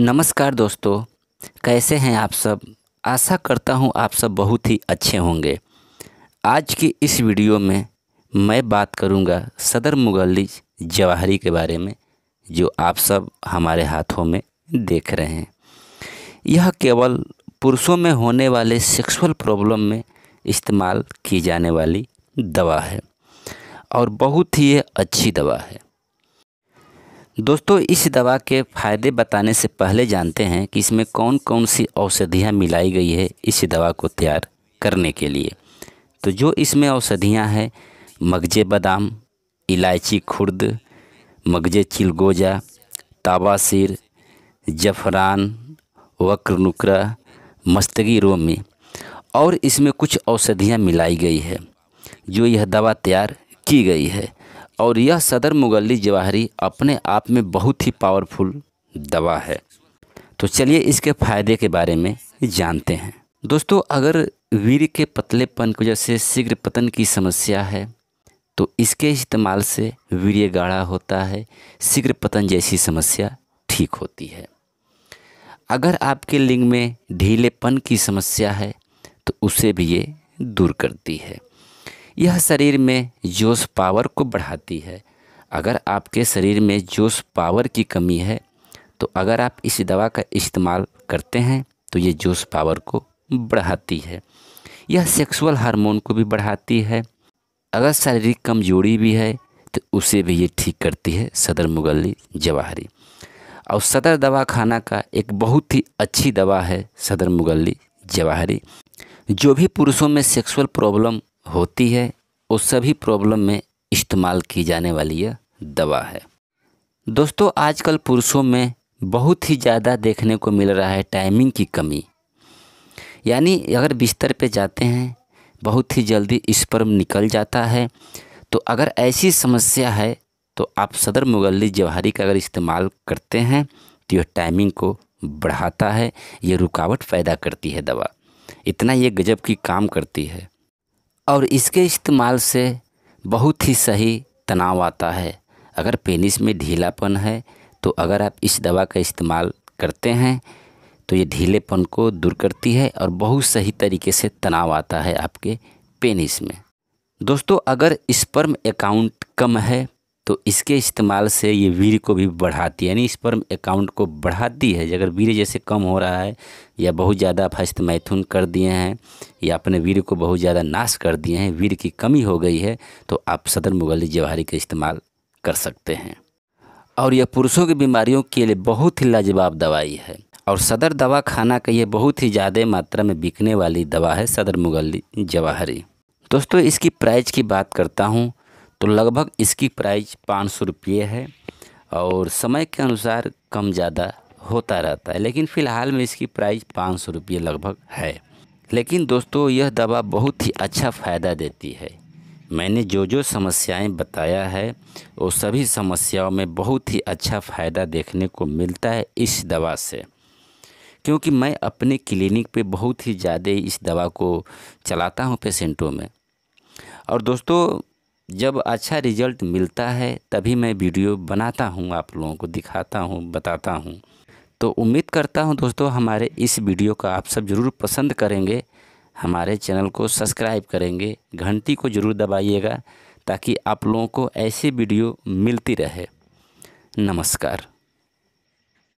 नमस्कार दोस्तों कैसे हैं आप सब आशा करता हूं आप सब बहुत ही अच्छे होंगे आज की इस वीडियो में मैं बात करूंगा सदर मुगली जवाहरी के बारे में जो आप सब हमारे हाथों में देख रहे हैं यह केवल पुरुषों में होने वाले सेक्सुअल प्रॉब्लम में इस्तेमाल की जाने वाली दवा है और बहुत ही अच्छी दवा है दोस्तों इस दवा के फ़ायदे बताने से पहले जानते हैं कि इसमें कौन कौन सी औषधियाँ मिलाई गई है इस दवा को तैयार करने के लिए तो जो इसमें औषधियाँ हैं मगजे बादाम इलायची खुर्द मगजे चिलगोजा ताबासिर जफरान वक्र नुकरा मस्तगी रोमी और इसमें कुछ औषधियाँ मिलाई गई है जो यह दवा तैयार की गई है और यह सदर मुगली जवाहरी अपने आप में बहुत ही पावरफुल दवा है तो चलिए इसके फ़ायदे के बारे में जानते हैं दोस्तों अगर वीर के पतलेपन को जैसे शीघ्र पतन की समस्या है तो इसके इस्तेमाल से वीर गाढ़ा होता है शीघ्र पतन जैसी समस्या ठीक होती है अगर आपके लिंग में ढीलेपन की समस्या है तो उसे भी ये दूर करती है यह शरीर में जोश पावर को बढ़ाती है अगर आपके शरीर में जोश पावर की कमी है तो अगर आप इस दवा का इस्तेमाल करते हैं तो ये जोश पावर को बढ़ाती है यह सेक्सुअल हार्मोन को भी बढ़ाती है अगर शारीरिक कमजोरी भी है तो उसे भी ये ठीक करती है सदर मुगली जवाहरी और सदर दवा खाना का एक बहुत ही अच्छी दवा है सदर मुगली जवाहरी जो भी पुरुषों में सेक्सुअल प्रॉब्लम होती है उस सभी प्रॉब्लम में इस्तेमाल की जाने वाली यह दवा है दोस्तों आजकल पुरुषों में बहुत ही ज़्यादा देखने को मिल रहा है टाइमिंग की कमी यानी अगर बिस्तर पे जाते हैं बहुत ही जल्दी स्पर्म निकल जाता है तो अगर ऐसी समस्या है तो आप सदर मुगली जवाहरी का अगर इस्तेमाल करते हैं तो यह टाइमिंग को बढ़ाता है ये रुकावट पैदा करती है दवा इतना ये गजब की काम करती है और इसके इस्तेमाल से बहुत ही सही तनाव आता है अगर पेनिस में ढीलापन है तो अगर आप इस दवा का इस्तेमाल करते हैं तो ये ढीलेपन को दूर करती है और बहुत सही तरीके से तनाव आता है आपके पेनिस में दोस्तों अगर स्पर्म अकाउंट कम है तो इसके इस्तेमाल से ये वीर को भी बढ़ाती है यानी इस पर अकाउंट को बढ़ाती है अगर वीर जैसे कम हो रहा है या बहुत ज़्यादा फस्त मैथुन कर दिए हैं या अपने वीर को बहुत ज़्यादा नाश कर दिए हैं वीर की कमी हो गई है तो आप सदर मुगल जवाहरी का इस्तेमाल कर सकते हैं और यह पुरुषों की बीमारियों के लिए बहुत ही लाजवाब दवाई है और सदर दवा खाना का ये बहुत ही ज़्यादा मात्रा में बिकने वाली दवा है सदर मुगल जवाहरी दोस्तों इसकी प्राइस की बात करता हूँ तो लगभग इसकी प्राइस पाँच सौ रुपये है और समय के अनुसार कम ज़्यादा होता रहता है लेकिन फ़िलहाल में इसकी प्राइस पाँच सौ रुपये लगभग है लेकिन दोस्तों यह दवा बहुत ही अच्छा फ़ायदा देती है मैंने जो जो समस्याएं बताया है वो सभी समस्याओं में बहुत ही अच्छा फ़ायदा देखने को मिलता है इस दवा से क्योंकि मैं अपने क्लिनिक पे बहुत ही ज़्यादा इस दवा को चलाता हूँ पेशेंटों में और दोस्तों जब अच्छा रिजल्ट मिलता है तभी मैं वीडियो बनाता हूँ आप लोगों को दिखाता हूँ बताता हूँ तो उम्मीद करता हूँ दोस्तों हमारे इस वीडियो का आप सब ज़रूर पसंद करेंगे हमारे चैनल को सब्सक्राइब करेंगे घंटी को ज़रूर दबाइएगा ताकि आप लोगों को ऐसी वीडियो मिलती रहे नमस्कार